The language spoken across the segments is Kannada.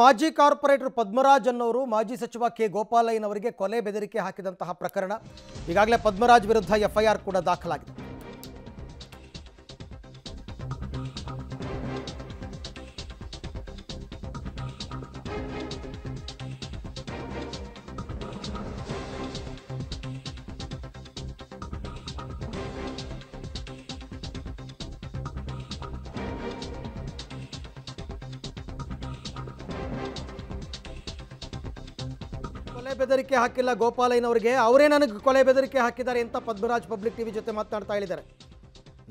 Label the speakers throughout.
Speaker 1: ಮಾಜಿ ಕಾರ್ಪೊರೇಟರ್ ಪದ್ಮರಾಜ್ ಅನ್ನೋರು ಮಾಜಿ ಸಚಿವ ಕೆ ಗೋಪಾಲಯ್ಯನವರಿಗೆ ಕೊಲೆ ಬೆದರಿಕೆ ಹಾಕಿದಂತಹ ಪ್ರಕರಣ ಈಗಾಗಲೇ ಪದ್ಮರಾಜ್ ವಿರುದ್ಧ ಎಫ್ಐಆರ್ ಕೂಡ ದಾಖಲಾಗಿದೆ ಕೊಲೆ ಬೆದರಿಕೆ ಹಾಕಿಲ್ಲ ಗೋಪಾಲಯ್ಯನವರಿಗೆ ಅವರೇ ನನಗೆ ಕೊಲೆ ಬೆದರಿಕೆ ಹಾಕಿದ್ದಾರೆ ಅಂತ ಪದ್ಮರಾಜ್ ಪಬ್ಲಿಕ್ ಟಿವಿ ಜೊತೆ ಮಾತನಾಡ್ತಾ ಇದ್ದಾರೆ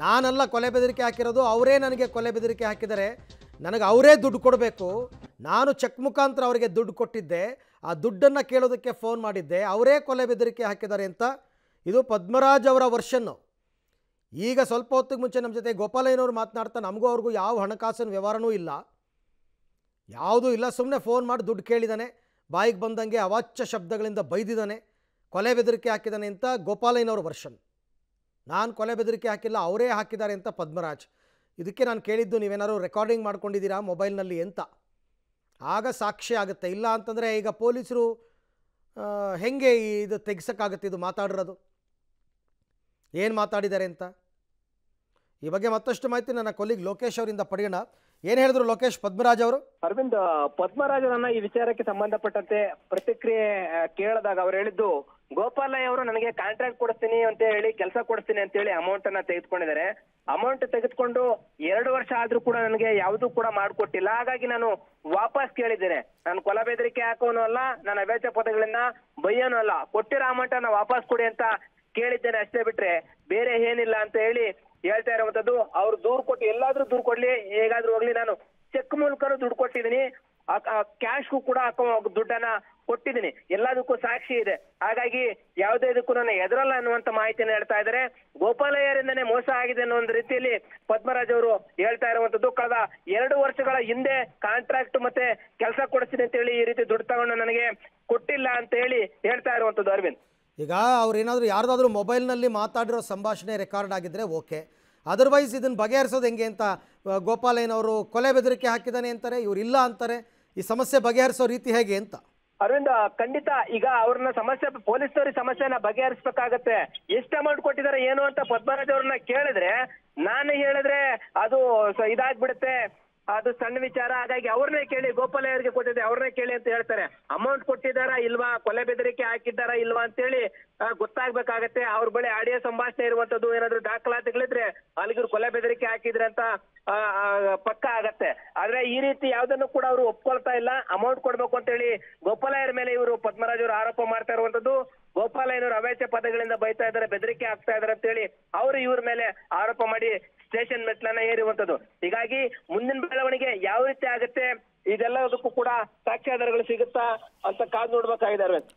Speaker 1: ನಾನಲ್ಲ ಕೊಲೆ ಬೆದರಿಕೆ ಹಾಕಿರೋದು ಅವರೇ ನನಗೆ ಕೊಲೆ ಬೆದರಿಕೆ ಹಾಕಿದ್ದಾರೆ ನನಗೆ ಅವರೇ ದುಡ್ಡು ಕೊಡಬೇಕು ನಾನು ಚೆಕ್ ಮುಖಾಂತರ ಅವರಿಗೆ ದುಡ್ಡು ಕೊಟ್ಟಿದ್ದೆ ಆ ದುಡ್ಡನ್ನು ಕೇಳೋದಕ್ಕೆ ಫೋನ್ ಮಾಡಿದ್ದೆ ಅವರೇ ಕೊಲೆ ಬೆದರಿಕೆ ಹಾಕಿದ್ದಾರೆ ಅಂತ ಇದು ಪದ್ಮರಾಜ್ ಅವರ ವರ್ಷನ್ನು ಈಗ ಸ್ವಲ್ಪ ಹೊತ್ತಿಗೆ ಮುಂಚೆ ನಮ್ಮ ಜೊತೆ ಗೋಪಾಲಯ್ಯನವರು ಮಾತನಾಡ್ತಾ ನಮಗೂ ಅವ್ರಿಗೂ ಯಾವ ಹಣಕಾಸಿನ ವ್ಯವಹಾರನೂ ಇಲ್ಲ ಯಾವುದೂ ಇಲ್ಲ ಸುಮ್ಮನೆ ಫೋನ್ ಮಾಡಿ ದುಡ್ಡು ಕೇಳಿದ್ದಾನೆ ಬಾಯಿಗೆ ಬಂದಂಗೆ ಅವಾಚ್ಯ ಶಬ್ದಗಳಿಂದ ಬೈದಿದ್ದಾನೆ ಕೊಲೆ ಬೆದರಿಕೆ ಹಾಕಿದ್ದಾನೆ ಅಂತ ಗೋಪಾಲಯ್ಯನವರು ವರ್ಷನ್ ನಾನು ಕೊಲೆ ಬೆದರಿಕೆ ಹಾಕಿಲ್ಲ ಅವರೇ ಹಾಕಿದ್ದಾರೆ ಅಂತ ಪದ್ಮರಾಜ್ ಇದಕ್ಕೆ ನಾನು ಕೇಳಿದ್ದು ನೀವೇನಾದ್ರು ರೆಕಾರ್ಡಿಂಗ್ ಮಾಡ್ಕೊಂಡಿದ್ದೀರಾ ಮೊಬೈಲ್ನಲ್ಲಿ ಅಂತ ಆಗ ಸಾಕ್ಷಿ ಆಗುತ್ತೆ ಇಲ್ಲ ಅಂತಂದರೆ ಈಗ ಪೊಲೀಸರು ಹೆಂಗೆ ಇದು ತೆಗ್ಸೋಕ್ಕಾಗತ್ತೆ ಇದು ಮಾತಾಡಿರೋದು ಏನು ಮಾತಾಡಿದ್ದಾರೆ ಅಂತ ಈ ಬಗ್ಗೆ ಮತ್ತಷ್ಟು ಮಾಹಿತಿ ನನ್ನ ಕೊಲೀಗ್ ಲೋಕೇಶ್ ಅವರಿಂದ ಪಡೆಯೋಣ ಏನ್ ಹೇಳಿದ್ರು ಲೋಕೇಶ್ ಪದ್ಮರಾಜ್ ಅವರು ಅರವಿಂದ್
Speaker 2: ಪದ್ಮರಾಜರನ್ನ ಈ ವಿಚಾರಕ್ಕೆ ಸಂಬಂಧಪಟ್ಟಂತೆ ಪ್ರತಿಕ್ರಿಯೆ ಕೇಳಿದಾಗ ಅವ್ರು ಹೇಳಿದ್ದು ಗೋಪಾಲಯ್ಯ ಅವರು ನನಗೆ ಕಾಂಟ್ರಾಕ್ಟ್ ಕೊಡಿಸ್ತೀನಿ ಅಂತ ಹೇಳಿ ಕೆಲಸ ಕೊಡಿಸ್ತೀನಿ ಅಂತ ಹೇಳಿ ಅಮೌಂಟ್ ಅನ್ನ ತೆಗೆದುಕೊಂಡಿದ್ದಾರೆ ಅಮೌಂಟ್ ತೆಗೆದುಕೊಂಡು ಎರಡು ವರ್ಷ ಆದ್ರೂ ಕೂಡ ನನಗೆ ಯಾವುದು ಕೂಡ ಮಾಡಿಕೊಟ್ಟಿಲ್ಲ ಹಾಗಾಗಿ ನಾನು ವಾಪಸ್ ಕೇಳಿದ್ದೇನೆ ನಾನು ಕೊಲ ಬೆದರಿಕೆ ಹಾಕೋನು ಅಲ್ಲ ನಾನು ಅವೇಚ ಪದಗಳನ್ನ ಬೈಯೋನು ಅಲ್ಲ ಕೊಟ್ಟಿರೋ ಅಮೌಂಟ್ ಅನ್ನ ವಾಪಸ್ ಕೊಡಿ ಅಂತ ಕೇಳಿದ್ದೇನೆ ಅಷ್ಟೇ ಬಿಟ್ರೆ ಬೇರೆ ಏನಿಲ್ಲ ಅಂತ ಹೇಳಿ ಹೇಳ್ತಾ ಇರುವಂತದ್ದು ಅವ್ರು ದೂರ್ ಕೊಟ್ಟು ಎಲ್ಲಾದ್ರೂ ದೂರ್ ಕೊಡ್ಲಿ ಹೇಗಾದ್ರೂ ಹೋಗ್ಲಿ ನಾನು ಚೆಕ್ ಮೂಲಕನೂ ದುಡ್ಡು ಕೊಟ್ಟಿದ್ದೀನಿ ಕ್ಯಾಶ್ಗೂ ಕೂಡ ದುಡ್ಡನ್ನ ಕೊಟ್ಟಿದ್ದೀನಿ ಎಲ್ಲದಕ್ಕೂ ಸಾಕ್ಷಿ ಇದೆ ಹಾಗಾಗಿ ಯಾವುದೇ ಇದಕ್ಕೂ ನಾನು ಎದುರಲ್ಲ ಅನ್ನುವಂತ ಮಾಹಿತಿಯನ್ನು ಹೇಳ್ತಾ ಇದ್ದಾರೆ ಗೋಪಾಲಯ್ಯರಿಂದನೇ ಮೋಸ ಆಗಿದೆ ಅನ್ನೋ ಒಂದು ರೀತಿಯಲ್ಲಿ ಪದ್ಮರಾಜ್ ಅವರು ಹೇಳ್ತಾ ಇರುವಂತದ್ದು ಕಳೆದ ಎರಡು ವರ್ಷಗಳ ಹಿಂದೆ ಕಾಂಟ್ರಾಕ್ಟ್ ಮತ್ತೆ ಕೆಲಸ ಕೊಡಿಸ್ತೀನಿ ಅಂತ ಹೇಳಿ ಈ ರೀತಿ ದುಡ್ಡು ತಗೊಂಡು ನನಗೆ ಕೊಟ್ಟಿಲ್ಲ ಅಂತ ಹೇಳಿ ಹೇಳ್ತಾ ಇರುವಂತದ್ದು ಅರವಿಂದ್ ಈಗ
Speaker 1: ಅವ್ರೇನಾದರೂ ಯಾರ್ದಾದ್ರೂ ಮೊಬೈಲ್ನಲ್ಲಿ ಮಾತಾಡಿರೋ ಸಂಭಾಷಣೆ ರೆಕಾರ್ಡ್ ಆಗಿದ್ದರೆ ಓಕೆ ಅದರ್ವೈಸ್ ಇದನ್ನು ಬಗೆಹರಿಸೋದು ಹೆಂಗೆ ಅಂತ ಗೋಪಾಲಯ್ಯನವರು ಕೊಲೆ ಬೆದರಿಕೆ ಹಾಕಿದ್ದಾನೆ ಅಂತಾರೆ ಇವ್ರು ಇಲ್ಲ ಅಂತಾರೆ ಈ ಸಮಸ್ಯೆ ಬಗೆಹರಿಸೋ ರೀತಿ ಹೇಗೆ ಅಂತ
Speaker 2: ಅರವಿಂದ ಖಂಡಿತ ಈಗ ಅವ್ರನ್ನ ಸಮಸ್ಯೆ ಪೊಲೀಸ್ನವ್ರಿಗೆ ಸಮಸ್ಯೆನ ಬಗೆಹರಿಸ್ಬೇಕಾಗತ್ತೆ ಎಷ್ಟು ಅಮೌಂಟ್ ಕೊಟ್ಟಿದ್ದಾರೆ ಏನು ಅಂತ ಪದ್ಮರಾಜ್ ಅವ್ರನ್ನ ಕೇಳಿದ್ರೆ ನಾನು ಹೇಳಿದ್ರೆ ಅದು ಇದಾಗ್ಬಿಡುತ್ತೆ ಅದು ಸಣ್ಣ ವಿಚಾರ ಹಾಗಾಗಿ ಅವ್ರನ್ನೇ ಕೇಳಿ ಗೋಪಾಲಯ್ಯರಿಗೆ ಕೊಟ್ಟಿದ್ದೆ ಅವ್ರನ್ನೇ ಕೇಳಿ ಅಂತ ಹೇಳ್ತಾರೆ ಅಮೌಂಟ್ ಕೊಟ್ಟಿದ್ದಾರಾ ಇಲ್ವಾ ಕೊಲೆ ಬೆದರಿಕೆ ಹಾಕಿದ್ದಾರಾ ಇಲ್ವಾ ಅಂತೇಳಿ ಗೊತ್ತಾಗ್ಬೇಕಾಗತ್ತೆ ಅವ್ರ ಬಳಿ ಆಡಿಯೋ ಸಂಭಾಷಣೆ ಇರುವಂತದ್ದು ಏನಾದ್ರು ದಾಖಲಾತಿಗಳಿದ್ರೆ ಅಲ್ಲಿಗರು ಕೊಲೆ ಬೆದರಿಕೆ ಹಾಕಿದ್ರೆ ಅಂತ ಪಕ್ಕ ಆಗತ್ತೆ ಆದ್ರೆ ಈ ರೀತಿ ಯಾವ್ದನ್ನು ಕೂಡ ಅವರು ಒಪ್ಕೊಳ್ತಾ ಇಲ್ಲ ಅಮೌಂಟ್ ಕೊಡ್ಬೇಕು ಅಂತ ಹೇಳಿ ಗೋಪಾಲಯ್ಯರ ಮೇಲೆ ಇವರು ಪದ್ಮರಾಜ್ ಅವರು ಆರೋಪ ಮಾಡ್ತಾ ಇರುವಂತದ್ದು ಗೋಪಾಲಯ್ಯನವರು ಅವಾಚ್ಯ ಪದಗಳಿಂದ ಬೈತಾ ಇದ್ದಾರೆ ಬೆದರಿಕೆ ಆಗ್ತಾ ಇದಾರೆ ಅಂತ ಹೇಳಿ ಅವರು ಇವ್ರ ಮೇಲೆ ಆರೋಪ ಮಾಡಿ ಸ್ಟೇಷನ್ ಮೆಟ್ಲನ್ನ ಏರಿರುವಂತದ್ದು ಹೀಗಾಗಿ ಮುಂದಿನ ಬೆಳವಣಿಗೆ ಯಾವ ರೀತಿ ಆಗುತ್ತೆ ಇದೆಲ್ಲದಕ್ಕೂ ಕೂಡ ಸಾಕ್ಷ್ಯಾಧಾರಗಳು ಸಿಗುತ್ತಾ ಅಂತ ಕಾದು ನೋಡ್ಬೇಕಾಗಿದೆ ಅರವಿಂದ್